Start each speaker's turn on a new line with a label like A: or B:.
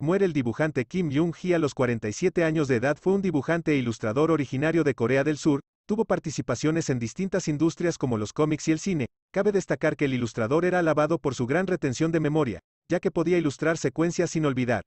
A: Muere el dibujante Kim Jung-hee a los 47 años de edad. Fue un dibujante e ilustrador originario de Corea del Sur, tuvo participaciones en distintas industrias como los cómics y el cine. Cabe destacar que el ilustrador era alabado por su gran retención de memoria, ya que podía ilustrar secuencias sin olvidar.